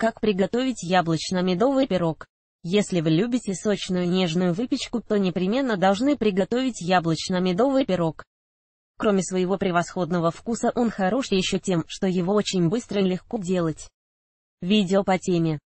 Как приготовить яблочно-медовый пирог? Если вы любите сочную нежную выпечку, то непременно должны приготовить яблочно-медовый пирог. Кроме своего превосходного вкуса он хорош еще тем, что его очень быстро и легко делать. Видео по теме.